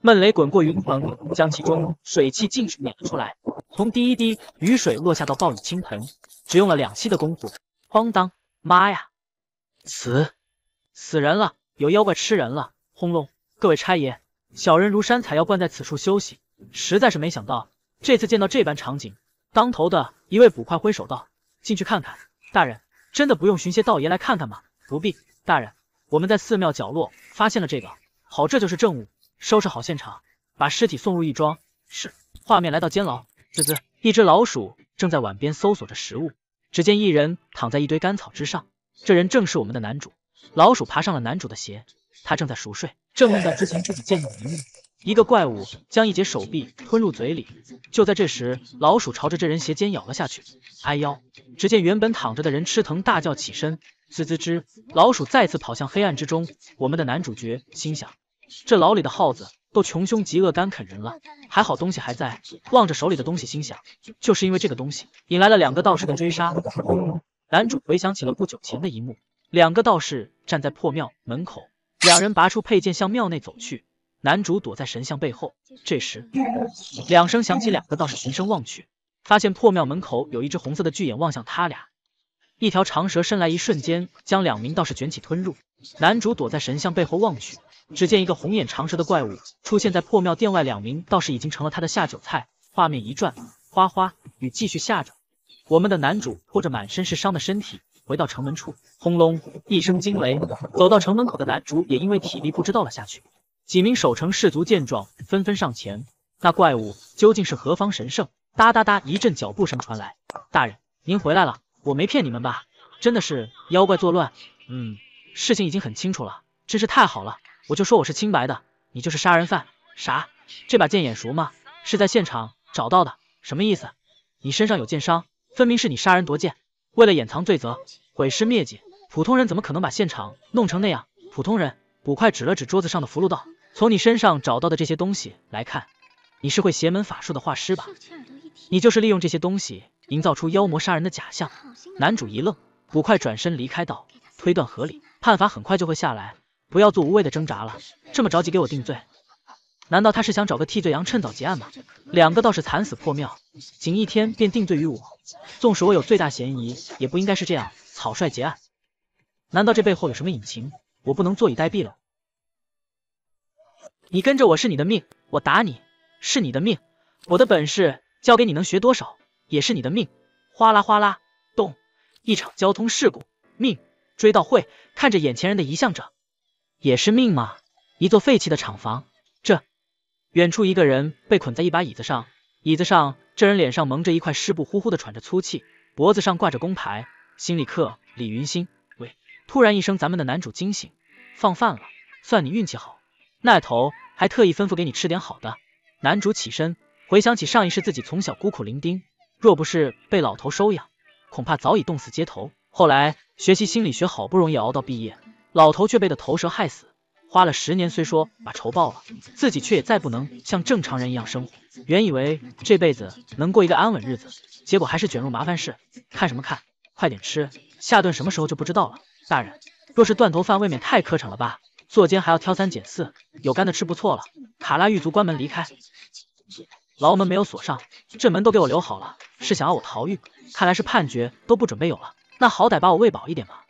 闷雷滚过云层，将其中水汽尽数撵了出来。从第一滴雨水落下到暴雨倾盆，只用了两息的功夫。哐当！妈呀！死！死人了！有妖怪吃人了！轰隆！各位差爷，小人如山采药，惯在此处休息，实在是没想到这次见到这般场景。当头的一位捕快挥手道：“进去看看。”大人，真的不用寻些道爷来看看吗？不必，大人，我们在寺庙角落发现了这个，好，这就是证物。收拾好现场，把尸体送入义庄。是。画面来到监牢，滋滋，一只老鼠正在碗边搜索着食物。只见一人躺在一堆干草之上，这人正是我们的男主。老鼠爬上了男主的鞋，他正在熟睡，正梦到之前自己见到的一幕，一个怪物将一截手臂吞入嘴里。就在这时，老鼠朝着这人鞋尖咬了下去。哎呦！只见原本躺着的人吃疼大叫起身。滋滋滋，老鼠再次跑向黑暗之中。我们的男主角心想。这牢里的耗子都穷凶极恶，干啃人了。还好东西还在。望着手里的东西，心想，就是因为这个东西，引来了两个道士的追杀。男主回想起了不久前的一幕：两个道士站在破庙门口，两人拔出佩剑向庙内走去。男主躲在神像背后。这时，两声响起，两个道士循声望去，发现破庙门口有一只红色的巨眼望向他俩，一条长蛇伸来，一瞬间将两名道士卷起吞入。男主躲在神像背后望去。只见一个红眼长舌的怪物出现在破庙殿外，两名道士已经成了他的下酒菜。画面一转，哗哗，雨继续下着。我们的男主拖着满身是伤的身体回到城门处，轰隆一声惊雷，走到城门口的男主也因为体力不支倒了下去。几名守城士卒见状，纷纷上前。那怪物究竟是何方神圣？哒哒哒，一阵脚步声传来，大人，您回来了，我没骗你们吧？真的是妖怪作乱。嗯，事情已经很清楚了，真是太好了。我就说我是清白的，你就是杀人犯。啥？这把剑眼熟吗？是在现场找到的，什么意思？你身上有剑伤，分明是你杀人夺剑，为了掩藏罪责，毁尸灭迹。普通人怎么可能把现场弄成那样？普通人，捕快指了指桌子上的符箓道，从你身上找到的这些东西来看，你是会邪门法术的画师吧？你就是利用这些东西营造出妖魔杀人的假象。男主一愣，捕快转身离开道，推断合理，判罚很快就会下来。不要做无谓的挣扎了，这么着急给我定罪？难道他是想找个替罪羊，趁早结案吗？两个倒是惨死破庙，仅一天便定罪于我，纵使我有最大嫌疑，也不应该是这样草率结案。难道这背后有什么隐情？我不能坐以待毙了。你跟着我是你的命，我打你是你的命，我的本事交给你能学多少也是你的命。哗啦哗啦，动，一场交通事故，命，追悼会，看着眼前人的遗像者。也是命吗？一座废弃的厂房，这远处一个人被捆在一把椅子上，椅子上这人脸上蒙着一块湿布，呼呼的喘着粗气，脖子上挂着工牌，心理课，李云欣，喂。突然一声，咱们的男主惊醒，放饭了，算你运气好，那头还特意吩咐给你吃点好的。男主起身，回想起上一世自己从小孤苦伶仃，若不是被老头收养，恐怕早已冻死街头。后来学习心理学，好不容易熬到毕业。老头却被的头蛇害死，花了十年虽说把仇报了，自己却也再不能像正常人一样生活。原以为这辈子能过一个安稳日子，结果还是卷入麻烦事。看什么看？快点吃，下顿什么时候就不知道了。大人，若是断头饭，未免太磕碜了吧？坐监还要挑三拣四，有干的吃不错了。卡拉狱卒关门离开，牢门没有锁上，这门都给我留好了，是想要我逃狱？看来是判决都不准备有了，那好歹把我喂饱一点吧。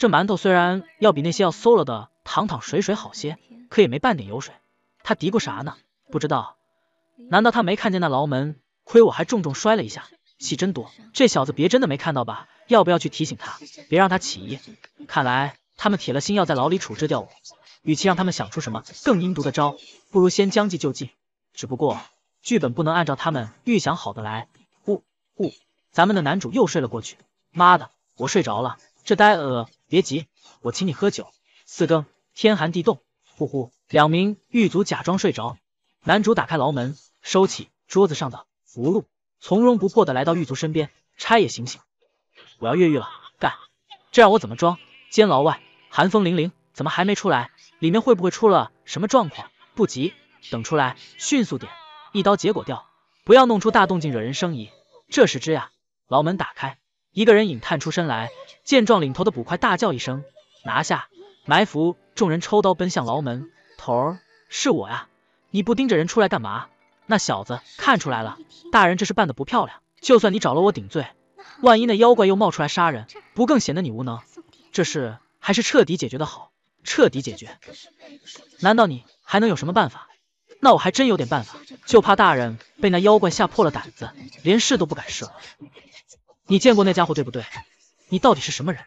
这馒头虽然要比那些要馊了的糖糖水水好些，可也没半点油水。他嘀咕啥呢？不知道。难道他没看见那牢门？亏我还重重摔了一下，戏真多。这小子别真的没看到吧？要不要去提醒他，别让他起疑？看来他们铁了心要在牢里处置掉我，与其让他们想出什么更阴毒的招，不如先将计就计。只不过剧本不能按照他们预想好的来。呜呜，咱们的男主又睡了过去。妈的，我睡着了。这呆鹅，别急，我请你喝酒。四更，天寒地冻，呼呼。两名狱卒假装睡着，男主打开牢门，收起桌子上的符箓，从容不迫的来到狱卒身边，差也醒醒，我要越狱了，干！这让我怎么装？监牢外寒风凛凛，怎么还没出来？里面会不会出了什么状况？不急，等出来，迅速点，一刀结果掉，不要弄出大动静惹人生疑。这时之呀，牢门打开。一个人影探出身来，见状，领头的捕快大叫一声，拿下埋伏，众人抽刀奔向牢门。头儿，是我呀，你不盯着人出来干嘛？那小子看出来了，大人这是办的不漂亮。就算你找了我顶罪，万一那妖怪又冒出来杀人，不更显得你无能？这事还是彻底解决的好。彻底解决？难道你还能有什么办法？那我还真有点办法，就怕大人被那妖怪吓破了胆子，连试都不敢试了。你见过那家伙对不对？你到底是什么人？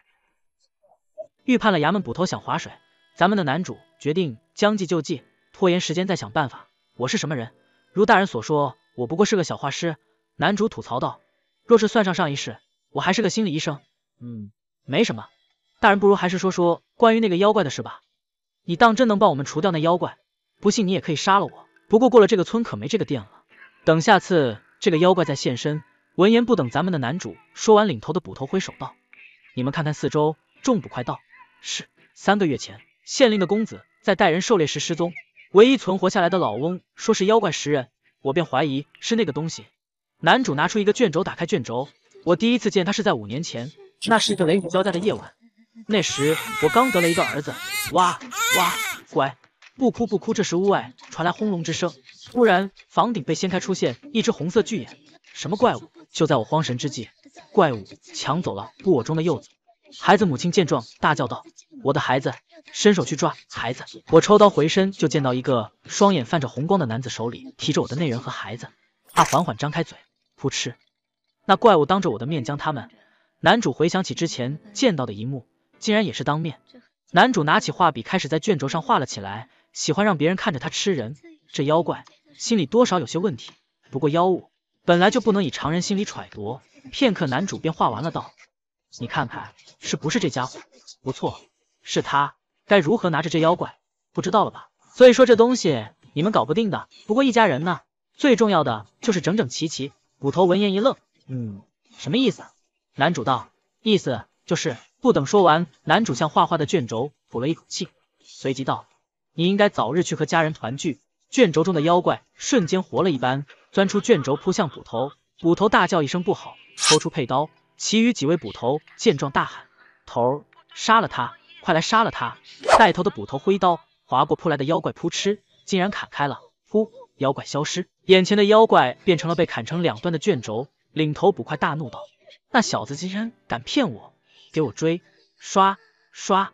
预判了衙门捕头想划水，咱们的男主决定将计就计，拖延时间再想办法。我是什么人？如大人所说，我不过是个小画师。男主吐槽道，若是算上上一世，我还是个心理医生。嗯，没什么，大人不如还是说说关于那个妖怪的事吧。你当真能帮我们除掉那妖怪？不信你也可以杀了我。不过过了这个村可没这个店了。等下次这个妖怪再现身。闻言不等咱们的男主说完，领头的捕头挥手道：“你们看看四周，众捕快到。”是三个月前，县令的公子在带人狩猎时失踪，唯一存活下来的老翁说是妖怪食人，我便怀疑是那个东西。男主拿出一个卷轴，打开卷轴。我第一次见他是在五年前，那是一个雷雨交加的夜晚，那时我刚得了一个儿子。哇哇，乖，不哭不哭。这时屋外传来轰隆之声，突然房顶被掀开，出现一只红色巨眼。什么怪物？就在我慌神之际，怪物抢走了布我中的柚子。孩子母亲见状，大叫道：“我的孩子！”伸手去抓孩子。我抽刀回身，就见到一个双眼泛着红光的男子，手里提着我的那人和孩子。他缓缓张开嘴，扑哧。那怪物当着我的面将他们……男主回想起之前见到的一幕，竟然也是当面。男主拿起画笔，开始在卷轴上画了起来。喜欢让别人看着他吃人，这妖怪心里多少有些问题。不过妖物。本来就不能以常人心理揣度，片刻男主便画完了，道：“你看看是不是这家伙？不错，是他。该如何拿着这妖怪，不知道了吧？所以说这东西你们搞不定的。不过一家人呢，最重要的就是整整齐齐。”捕头闻言一愣，嗯，什么意思？男主道，意思就是不等说完，男主向画画的卷轴吐了一口气，随即道：“你应该早日去和家人团聚。”卷轴中的妖怪瞬间活了一般，钻出卷轴扑向捕头，捕头大叫一声不好，抽出佩刀。其余几位捕头见状大喊：“头，杀了他！快来杀了他！”带头的捕头挥刀，划过扑来的妖怪，扑哧，竟然砍开了。呼，妖怪消失，眼前的妖怪变成了被砍成两段的卷轴。领头捕快大怒道：“那小子竟然敢骗我，给我追！”刷刷，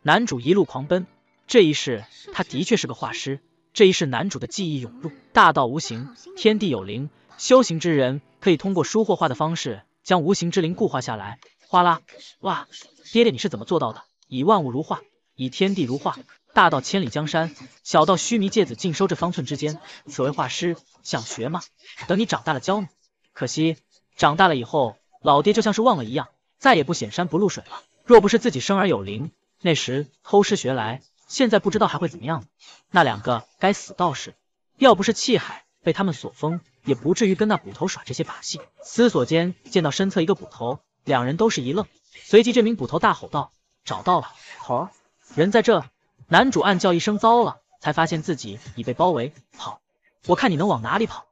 男主一路狂奔。这一世，他的确是个画师。这一世男主的记忆涌入，大道无形，天地有灵，修行之人可以通过书或画的方式，将无形之灵固化下来。哗啦，哇，爹爹你是怎么做到的？以万物如画，以天地如画，大到千里江山，小到须弥芥子尽收这方寸之间，此为画师。想学吗？等你长大了教你。可惜，长大了以后，老爹就像是忘了一样，再也不显山不露水了。若不是自己生而有灵，那时偷师学来。现在不知道还会怎么样子。那两个该死道士，要不是气海被他们所封，也不至于跟那捕头耍这些把戏。思索间，见到身侧一个捕头，两人都是一愣，随即这名捕头大吼道：“找到了，头，人在这！”男主暗叫一声糟了，才发现自己已被包围。跑！我看你能往哪里跑！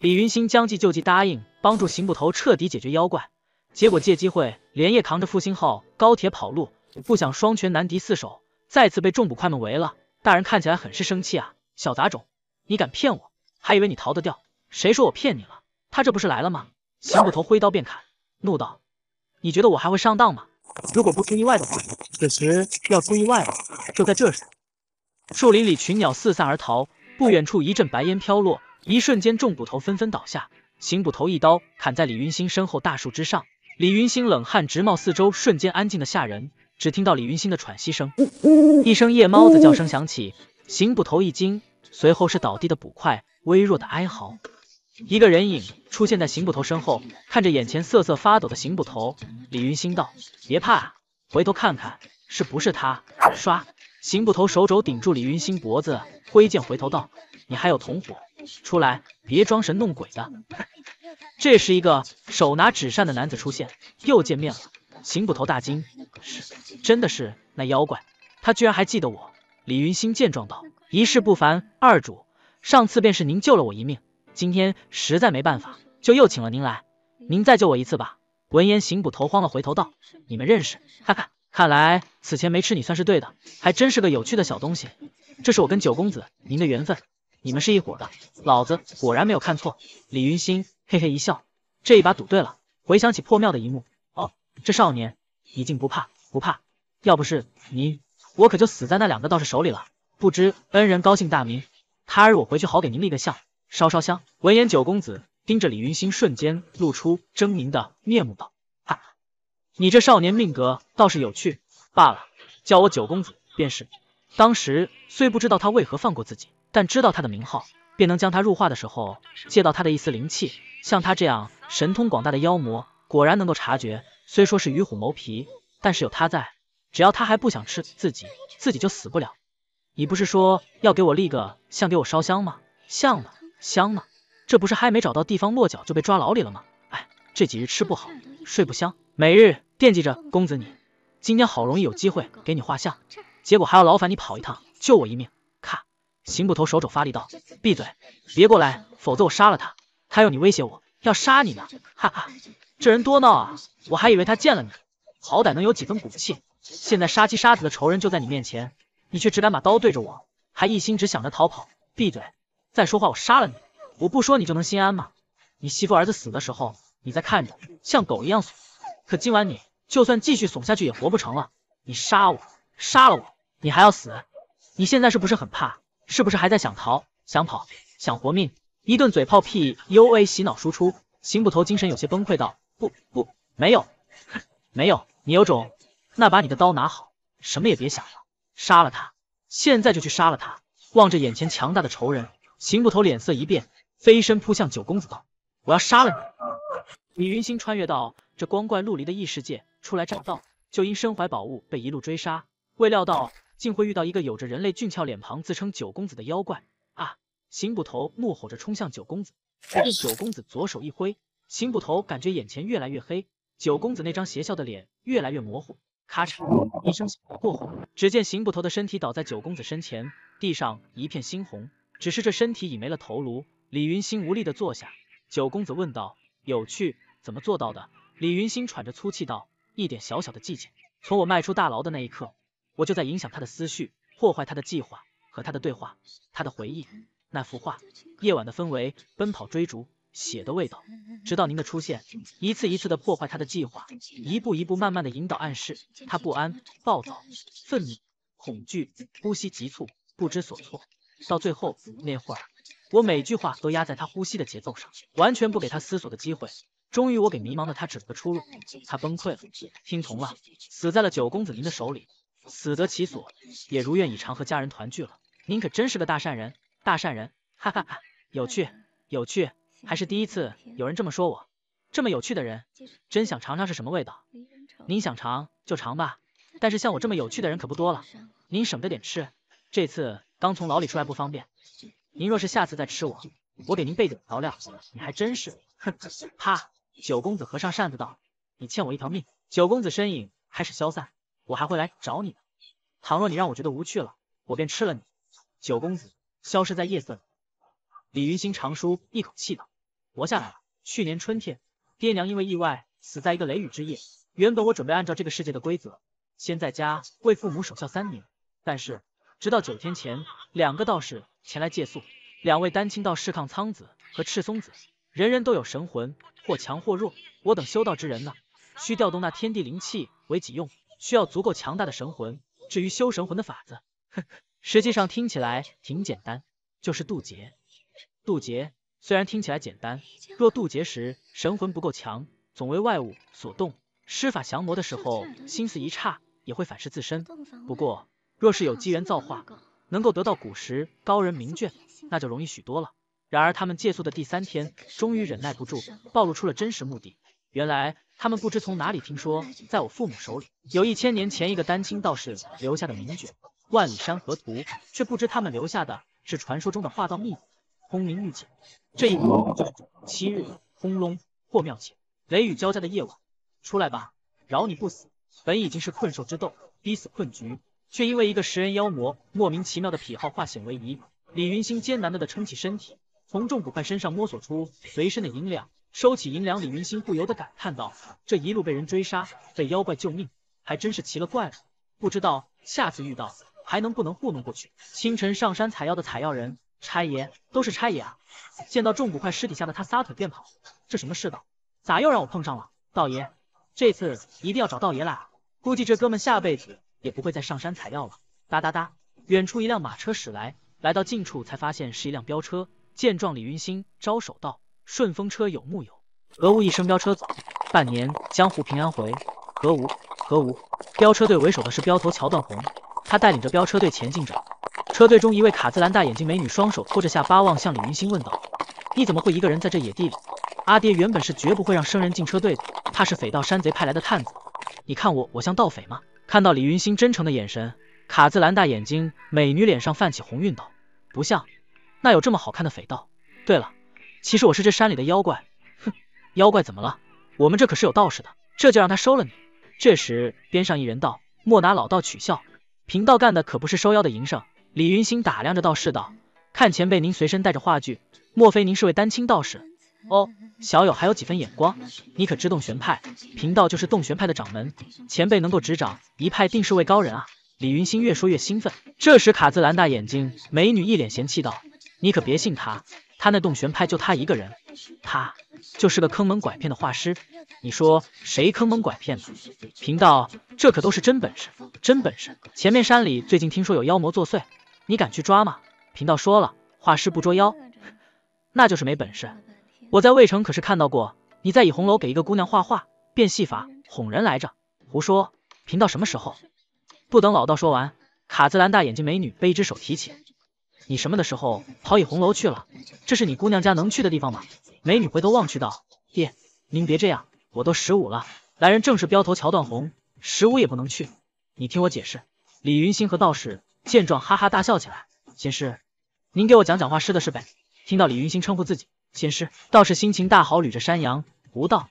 李云星将计就计，答应帮助邢捕头彻底解决妖怪，结果借机会连夜扛着复兴号高铁跑路，不想双拳难敌四手。再次被众捕快们围了，大人看起来很是生气啊，小杂种，你敢骗我？还以为你逃得掉，谁说我骗你了？他这不是来了吗？邢捕头挥刀便砍，怒道，你觉得我还会上当吗？如果不出意外的话，此时要出意外了。就在这时，树林里群鸟四散而逃，不远处一阵白烟飘落，一瞬间众捕头纷纷倒下，邢捕头一刀砍在李云星身后大树之上，李云星冷汗直冒，四周瞬间安静的吓人。只听到李云星的喘息声，一声夜猫子叫声响起，邢捕头一惊，随后是倒地的捕快微弱的哀嚎，一个人影出现在邢捕头身后，看着眼前瑟瑟发抖的邢捕头，李云星道：“别怕，回头看看是不是他。”唰，邢捕头手肘顶住李云星脖子，挥剑回头道：“你还有同伙，出来，别装神弄鬼的。”这时，一个手拿纸扇的男子出现，又见面了。邢捕头大惊，是，真的是那妖怪，他居然还记得我。李云星见状道，一世不凡，二主，上次便是您救了我一命，今天实在没办法，就又请了您来，您再救我一次吧。闻言，邢捕头慌了，回头道，你们认识？哈哈，看来此前没吃你算是对的，还真是个有趣的小东西。这是我跟九公子您的缘分，你们是一伙的，老子果然没有看错。李云星嘿嘿一笑，这一把赌对了。回想起破庙的一幕。这少年，你竟不怕？不怕！要不是您，我可就死在那两个道士手里了。不知恩人高姓大名，他日我回去好给您立个像，烧烧香。闻言，九公子盯着李云星，瞬间露出狰狞的面目，道：“啊，你这少年命格倒是有趣。罢了，叫我九公子便是。当时虽不知道他为何放过自己，但知道他的名号，便能将他入画的时候借到他的一丝灵气。像他这样神通广大的妖魔，果然能够察觉。”虽说是与虎谋皮，但是有他在，只要他还不想吃自己，自己就死不了。你不是说要给我立个像，给我烧香吗？像吗？香吗？这不是还没找到地方落脚就被抓牢里了吗？哎，这几日吃不好，睡不香，每日惦记着公子你。今天好容易有机会给你画像，结果还要劳烦你跑一趟，救我一命。咔，刑捕头手肘发力道，闭嘴，别过来，否则我杀了他。他用你威胁我，要杀你呢。哈哈。这人多闹啊！我还以为他见了你，好歹能有几分骨气。现在杀妻杀子的仇人就在你面前，你却只敢把刀对着我，还一心只想着逃跑。闭嘴！再说话我杀了你！我不说你就能心安吗？你媳妇儿子死的时候你在看着，像狗一样怂。可今晚你就算继续怂下去也活不成了。你杀我，杀了我，你还要死。你现在是不是很怕？是不是还在想逃、想跑、想活命？一顿嘴炮屁 U A 洗脑输出，邢捕头精神有些崩溃道。不不，没有，没有，你有种，那把你的刀拿好，什么也别想了，杀了他，现在就去杀了他。望着眼前强大的仇人，邢捕头脸色一变，飞身扑向九公子道，我要杀了你。李云星穿越到这光怪陆离的异世界，初来乍到，就因身怀宝物被一路追杀，未料到竟会遇到一个有着人类俊俏脸庞，自称九公子的妖怪。啊！邢捕头怒吼着冲向九公子，见九公子左手一挥。邢捕头感觉眼前越来越黑，九公子那张邪笑的脸越来越模糊。咔嚓一声响，过火，只见邢捕头的身体倒在九公子身前，地上一片猩红。只是这身体已没了头颅。李云心无力的坐下。九公子问道：有趣，怎么做到的？李云心喘着粗气道：一点小小的技巧。从我迈出大牢的那一刻，我就在影响他的思绪，破坏他的计划和他的对话，他的回忆。那幅画，夜晚的氛围，奔跑追逐。血的味道，直到您的出现，一次一次的破坏他的计划，一步一步慢慢的引导暗示，他不安、暴躁、愤怒、恐惧，呼吸急促，不知所措。到最后那会儿，我每句话都压在他呼吸的节奏上，完全不给他思索的机会。终于，我给迷茫的他指了个出路，他崩溃了，听从了，死在了九公子您的手里，死得其所，也如愿以偿和家人团聚了。您可真是个大善人，大善人，哈哈哈，有趣，有趣。还是第一次有人这么说我这么有趣的人，真想尝尝是什么味道。您想尝就尝吧，但是像我这么有趣的人可不多了，您省着点吃。这次刚从牢里出来不方便，您若是下次再吃我，我给您备点调料。你还真是，哼！哈！九公子合上扇子道，你欠我一条命。九公子身影开始消散，我还会来找你的。倘若你让我觉得无趣了，我便吃了你。九公子消失在夜色里。李云心长舒一口气道。活下来了。去年春天，爹娘因为意外死在一个雷雨之夜。原本我准备按照这个世界的规则，先在家为父母守孝三年。但是直到九天前，两个道士前来借宿，两位丹青道士抗苍子和赤松子，人人都有神魂，或强或弱。我等修道之人呢，需调动那天地灵气为己用，需要足够强大的神魂。至于修神魂的法子，实际上听起来挺简单，就是渡劫。渡劫。虽然听起来简单，若渡劫时神魂不够强，总为外物所动；施法降魔的时候心思一差，也会反噬自身。不过，若是有机缘造化，能够得到古时高人名卷，那就容易许多了。然而，他们借宿的第三天，终于忍耐不住，暴露出了真实目的。原来，他们不知从哪里听说，在我父母手里有一千年前一个丹青道士留下的名卷《万里山河图》，却不知他们留下的是传说中的画道秘籍。轰鸣御剑，这一是七日，轰隆！破庙前，雷雨交加的夜晚，出来吧，饶你不死。本已经是困兽之斗，逼死困局，却因为一个食人妖魔莫名其妙的癖好，化险为夷。李云星艰难的撑起身体，从众捕快身上摸索出随身的银两，收起银两，李云星不由得感叹道：这一路被人追杀，被妖怪救命，还真是奇了怪了。不知道下次遇到还能不能糊弄过去。清晨上山采药的采药人。差爷都是差爷啊！见到众捕快尸体下的他撒腿便跑，这什么世道，咋又让我碰上了？道爷，这次一定要找道爷来，估计这哥们下辈子也不会再上山采药了。哒哒哒，远处一辆马车驶来，来到近处才发现是一辆飙车。见状，李云兴招手道，顺风车有木有？何无一声飙车走，半年江湖平安回。何无何无，飙车队为首的是镖头乔断红，他带领着飙车队前进着。车队中一位卡姿兰大眼睛美女，双手托着下巴望向李云星问道：“你怎么会一个人在这野地里？”阿爹原本是绝不会让生人进车队的，他是匪盗山贼派来的探子。你看我，我像盗匪吗？看到李云星真诚的眼神，卡姿兰大眼睛美女脸上泛起红晕道：“不像，那有这么好看的匪盗？对了，其实我是这山里的妖怪。哼，妖怪怎么了？我们这可是有道士的，这就让他收了你。”这时，边上一人道：“莫拿老道取笑，贫道干的可不是收妖的营生。”李云星打量着道士道，看前辈您随身带着话剧，莫非您是位丹青道士？哦，小友还有几分眼光，你可知洞玄派？贫道就是洞玄派的掌门，前辈能够执掌一派，定是位高人啊！李云星越说越兴奋。这时卡兹兰大眼睛美女一脸嫌弃道，你可别信他，他那洞玄派就他一个人，他就是个坑蒙拐骗的画师。你说谁坑蒙拐骗呢？贫道这可都是真本事，真本事。前面山里最近听说有妖魔作祟。你敢去抓吗？贫道说了，画师不捉妖，那就是没本事。我在魏城可是看到过，你在倚红楼给一个姑娘画画、变戏法、哄人来着。胡说，贫道什么时候？不等老道说完，卡姿兰大眼睛美女被一只手提起。你什么的时候跑倚红楼去了？这是你姑娘家能去的地方吗？美女回头望去道，爹，您别这样，我都十五了。来人正是镖头乔断红，十五也不能去。你听我解释，李云星和道士。见状，哈哈大笑起来。仙师，您给我讲讲画师的事呗。听到李云星称呼自己仙师，倒是心情大好，捋着山羊胡道：“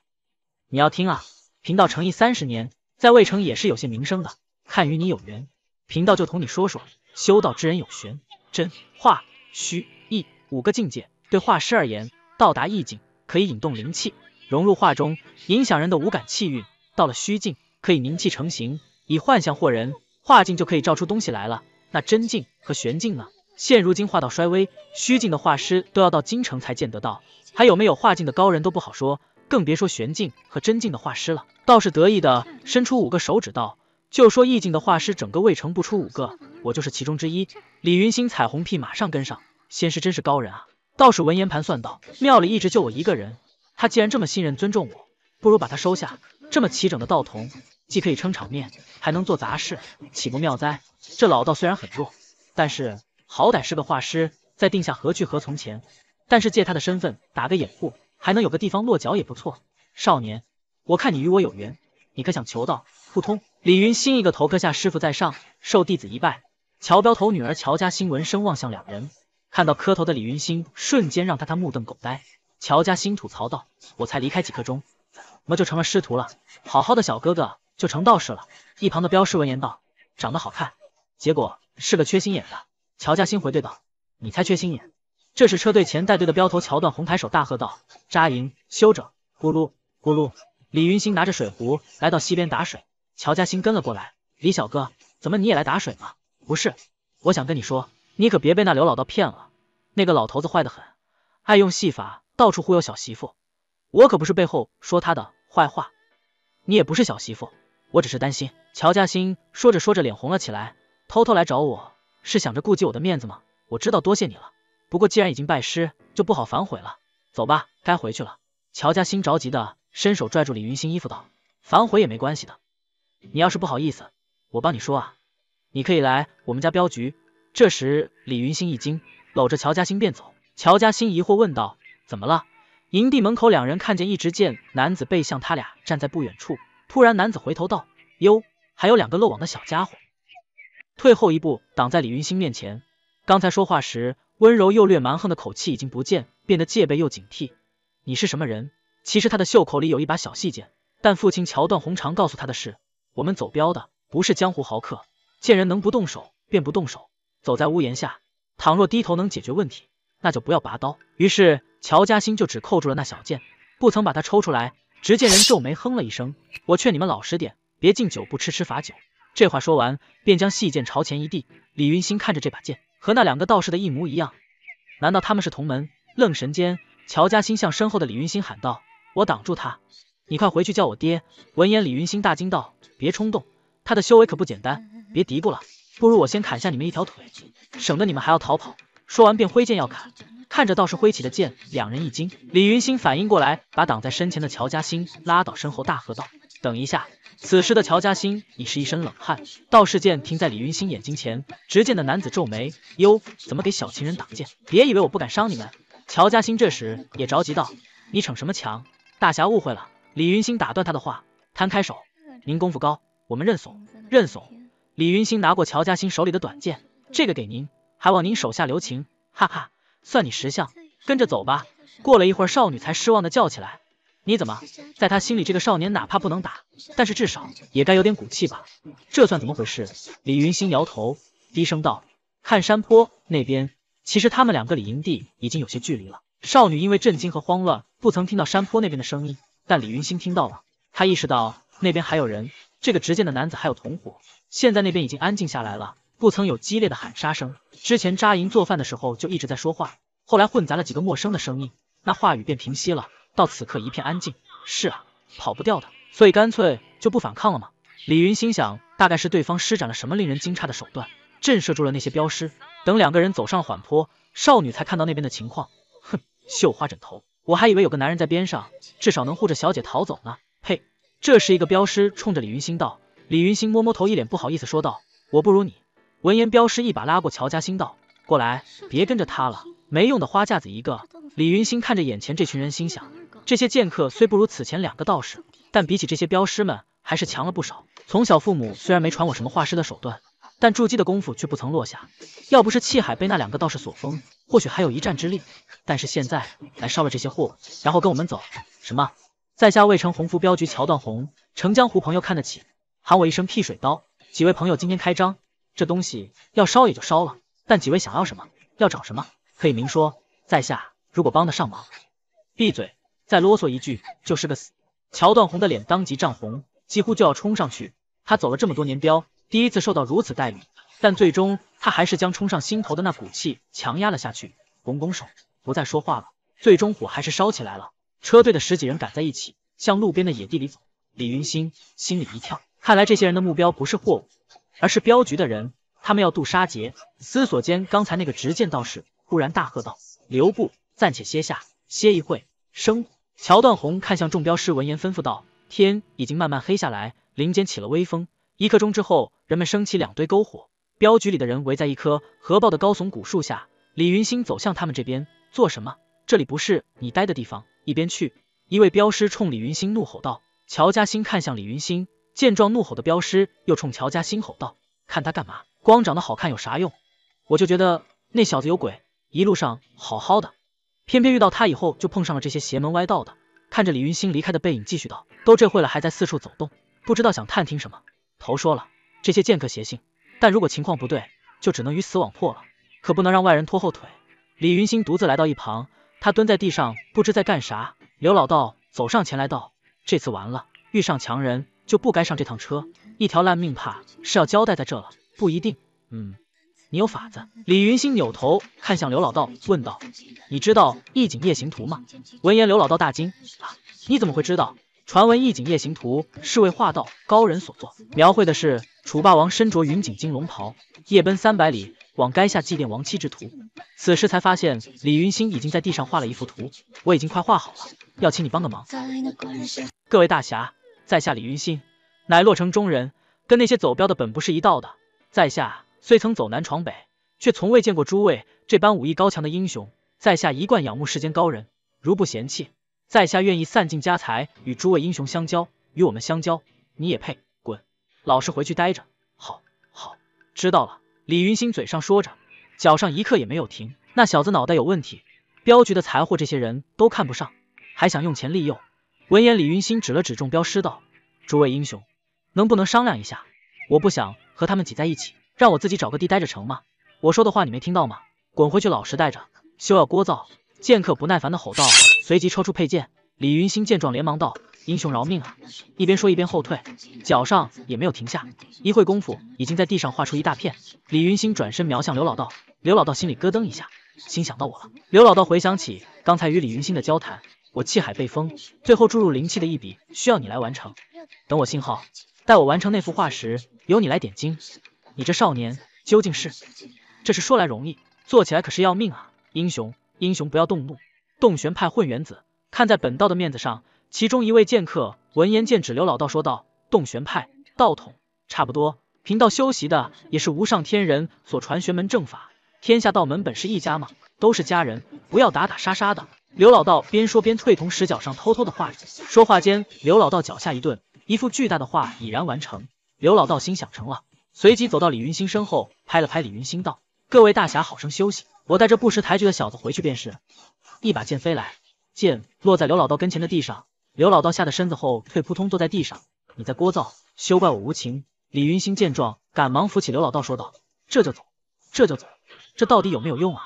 你要听啊，贫道成艺三十年，在魏城也是有些名声的。看与你有缘，贫道就同你说说。修道之人有玄、真、化、虚、意五个境界。对画师而言，到达意境可以引动灵气，融入画中，影响人的五感气运。到了虚境，可以凝气成形，以幻象惑人。画境就可以照出东西来了。”那真境和玄境呢？现如今化道衰微，虚境的画师都要到京城才见得到，还有没有化境的高人都不好说，更别说玄境和真境的画师了。道士得意的伸出五个手指道，就说意境的画师整个魏城不出五个，我就是其中之一。李云星彩虹屁马上跟上，仙师真是高人啊！道士闻言盘算道，庙里一直就我一个人，他既然这么信任尊重我，不如把他收下，这么齐整的道童。既可以撑场面，还能做杂事，岂不妙哉？这老道虽然很弱，但是好歹是个画师，在定下何去何从前，但是借他的身份打个掩护，还能有个地方落脚也不错。少年，我看你与我有缘，你可想求道？扑通！李云兴一个头磕下，师傅在上，受弟子一拜。乔镖头女儿乔家兴闻声望向两人，看到磕头的李云兴，瞬间让他他目瞪狗呆。乔家兴吐槽道：我才离开几刻钟，怎么就成了师徒了？好好的小哥哥。就成道士了。一旁的镖师闻言道：“长得好看，结果是个缺心眼的。”乔家欣回对道：“你才缺心眼。”这时车队前带队的镖头乔段红抬手大喝道：“扎营，休整。”咕噜咕噜。李云星拿着水壶来到溪边打水，乔家欣跟了过来：“李小哥，怎么你也来打水吗？不是，我想跟你说，你可别被那刘老道骗了。那个老头子坏的很，爱用戏法到处忽悠小媳妇。我可不是背后说他的坏话，你也不是小媳妇。”我只是担心。乔佳欣说着说着脸红了起来，偷偷来找我是想着顾及我的面子吗？我知道多谢你了，不过既然已经拜师，就不好反悔了。走吧，该回去了。乔佳欣着急的伸手拽住李云星衣服道，反悔也没关系的，你要是不好意思，我帮你说啊，你可以来我们家镖局。这时李云星一惊，搂着乔佳欣便走。乔佳欣疑惑问道，怎么了？营地门口两人看见一直见男子背向他俩站在不远处。突然，男子回头道：“哟，还有两个漏网的小家伙。”退后一步，挡在李云星面前。刚才说话时温柔又略蛮横的口气已经不见，变得戒备又警惕。你是什么人？其实他的袖口里有一把小细剑，但父亲乔断红常告诉他的是，我们走镖的不是江湖豪客，见人能不动手便不动手。走在屋檐下，倘若低头能解决问题，那就不要拔刀。于是乔嘉欣就只扣住了那小剑，不曾把它抽出来。只见人皱眉哼了一声，我劝你们老实点，别敬酒不吃吃罚酒。这话说完，便将细剑朝前一递。李云星看着这把剑，和那两个道士的一模一样，难道他们是同门？愣神间，乔家欣向身后的李云星喊道：“我挡住他，你快回去叫我爹。”闻言，李云星大惊道：“别冲动，他的修为可不简单，别嘀咕了，不如我先砍下你们一条腿，省得你们还要逃跑。”说完便挥剑要砍。看着道士挥起的剑，两人一惊，李云星反应过来，把挡在身前的乔家欣拉到身后，大喝道：“等一下！”此时的乔家欣已是一身冷汗，道士剑停在李云星眼睛前，执剑的男子皱眉：“哟，怎么给小情人挡剑？别以为我不敢伤你们。”乔家欣这时也着急道：“你逞什么强？大侠误会了。”李云星打断他的话，摊开手：“您功夫高，我们认怂，认怂。”李云星拿过乔家欣手里的短剑：“这个给您，还望您手下留情。”哈哈。算你识相，跟着走吧。过了一会儿，少女才失望的叫起来：“你怎么？”在她心里，这个少年哪怕不能打，但是至少也该有点骨气吧？这算怎么回事？李云星摇头，低声道：“看山坡那边。”其实他们两个离营地已经有些距离了。少女因为震惊和慌乱，不曾听到山坡那边的声音，但李云星听到了。他意识到那边还有人，这个执剑的男子还有同伙。现在那边已经安静下来了。不曾有激烈的喊杀声，之前扎营做饭的时候就一直在说话，后来混杂了几个陌生的声音，那话语便平息了，到此刻一片安静。是啊，跑不掉的，所以干脆就不反抗了吗？李云心想，大概是对方施展了什么令人惊诧的手段，震慑住了那些镖师。等两个人走上缓坡，少女才看到那边的情况。哼，绣花枕头，我还以为有个男人在边上，至少能护着小姐逃走呢。呸！这时一个镖师冲着李云心道，李云心摸摸头，一脸不好意思说道，我不如你。闻言，镖师一把拉过乔家心道：“过来，别跟着他了，没用的花架子一个。”李云心看着眼前这群人，心想：这些剑客虽不如此前两个道士，但比起这些镖师们还是强了不少。从小父母虽然没传我什么画师的手段，但筑基的功夫却不曾落下。要不是气海被那两个道士所封，或许还有一战之力。但是现在来烧了这些货然后跟我们走。什么？在下魏城鸿福镖局乔断红，成江湖朋友看得起，喊我一声劈水刀。几位朋友今天开张。这东西要烧也就烧了，但几位想要什么，要找什么，可以明说，在下如果帮得上忙。闭嘴，再啰嗦一句就是个死。乔段红的脸当即涨红，几乎就要冲上去，他走了这么多年镖，第一次受到如此待遇，但最终他还是将冲上心头的那股气强压了下去，拱拱手，不再说话了。最终火还是烧起来了，车队的十几人赶在一起，向路边的野地里走。李云星心里一跳，看来这些人的目标不是货物。而是镖局的人，他们要渡沙劫。思索间，刚才那个执剑道士忽然大喝道：“留步，暂且歇下，歇一会，生乔断红看向众镖师，闻言吩咐道：“天已经慢慢黑下来，林间起了微风。一刻钟之后，人们升起两堆篝火。镖局里的人围在一棵合抱的高耸古树下。李云星走向他们这边，做什么？这里不是你待的地方，一边去！”一位镖师冲李云星怒吼道。乔家兴看向李云星，见状怒吼的镖师又冲乔家心吼道：“看他干嘛？光长得好看有啥用？我就觉得那小子有鬼。一路上好好的，偏偏遇到他以后就碰上了这些邪门歪道的。看着李云星离开的背影，继续道：都这会了，还在四处走动，不知道想探听什么。头说了，这些剑客邪性，但如果情况不对，就只能鱼死网破了，可不能让外人拖后腿。李云星独自来到一旁，他蹲在地上，不知在干啥。刘老道走上前来道：这次完了，遇上强人。”就不该上这趟车，一条烂命怕是要交代在这了，不一定。嗯，你有法子？李云星扭头看向刘老道，问道：“你知道《义景夜行图》吗？”闻言，刘老道大惊：“啊，你怎么会知道？传闻《义景夜行图》是为画道高人所作，描绘的是楚霸王身着云锦金龙袍，夜奔三百里往垓下祭奠亡妻之徒。此时才发现李云星已经在地上画了一幅图，我已经快画好了，要请你帮个忙，各位大侠。在下李云心，乃洛城中人，跟那些走镖的本不是一道的。在下虽曾走南闯北，却从未见过诸位这般武艺高强的英雄。在下一贯仰慕世间高人，如不嫌弃，在下愿意散尽家财与诸位英雄相交，与我们相交。你也配？滚！老实回去待着。好，好，知道了。李云心嘴上说着，脚上一刻也没有停。那小子脑袋有问题，镖局的财货这些人都看不上，还想用钱利诱。闻言，李云兴指了指众镖师道：“诸位英雄，能不能商量一下？我不想和他们挤在一起，让我自己找个地待着成吗？我说的话你没听到吗？滚回去老实待着，休要聒噪！”剑客不耐烦的吼道，随即抽出佩剑。李云兴见状，连忙道：“英雄饶命！”啊！”一边说一边后退，脚上也没有停下，一会功夫已经在地上画出一大片。李云兴转身瞄向刘老道，刘老道心里咯噔一下，心想到我了。刘老道回想起刚才与李云兴的交谈。我气海被封，最后注入灵气的一笔需要你来完成。等我信号，待我完成那幅画时，由你来点睛。你这少年究竟是？这是说来容易，做起来可是要命啊！英雄，英雄不要动怒。洞玄派混元子，看在本道的面子上，其中一位剑客闻言，剑指刘老道说道：洞玄派道统差不多，贫道修习的也是无上天人所传玄门正法。天下道门本是一家嘛，都是家人，不要打打杀杀的。刘老道边说边退，同时脚上偷偷的画着。说话间，刘老道脚下一顿，一幅巨大的画已然完成。刘老道心想成了，随即走到李云星身后，拍了拍李云星道：“各位大侠，好生休息，我带着不识抬举的小子回去便是。”一把剑飞来，剑落在刘老道跟前的地上，刘老道吓得身子后退，扑通坐在地上。你在聒噪，休怪我无情。李云星见状，赶忙扶起刘老道说道：“这就走，这就走，这到底有没有用啊？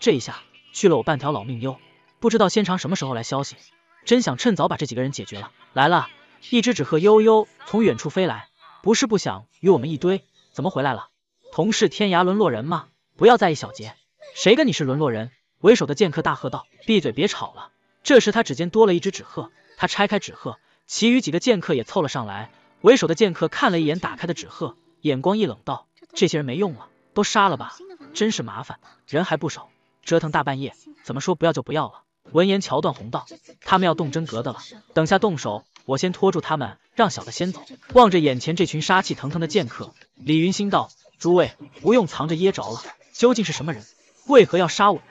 这一下去了我半条老命哟！”不知道仙长什么时候来消息，真想趁早把这几个人解决了。来了一只纸鹤悠悠从远处飞来，不是不想与我们一堆，怎么回来了？同是天涯沦落人吗？不要在意小节，谁跟你是沦落人？为首的剑客大喝道：“闭嘴，别吵了。”这时他指尖多了一只纸鹤，他拆开纸鹤，其余几个剑客也凑了上来。为首的剑客看了一眼打开的纸鹤，眼光一冷道：“这些人没用了，都杀了吧，真是麻烦，人还不少，折腾大半夜，怎么说不要就不要了？”闻言，桥断红道：“他们要动真格的了，等下动手，我先拖住他们，让小的先走。”望着眼前这群杀气腾腾的剑客，李云心道：“诸位不用藏着掖着了，究竟是什么人，为何要杀我们？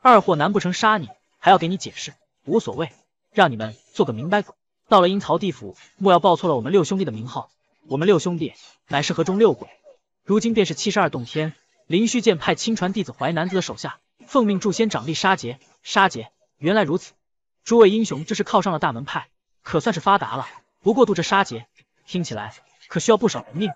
二货，难不成杀你还要给你解释？无所谓，让你们做个明白鬼。到了阴曹地府，莫要报错了我们六兄弟的名号。我们六兄弟乃是河中六鬼，如今便是七十二洞天灵虚剑派亲传弟子淮南子的手下，奉命助仙掌力杀劫，杀劫。”原来如此，诸位英雄，这是靠上了大门派，可算是发达了。不过渡这杀劫，听起来可需要不少人命。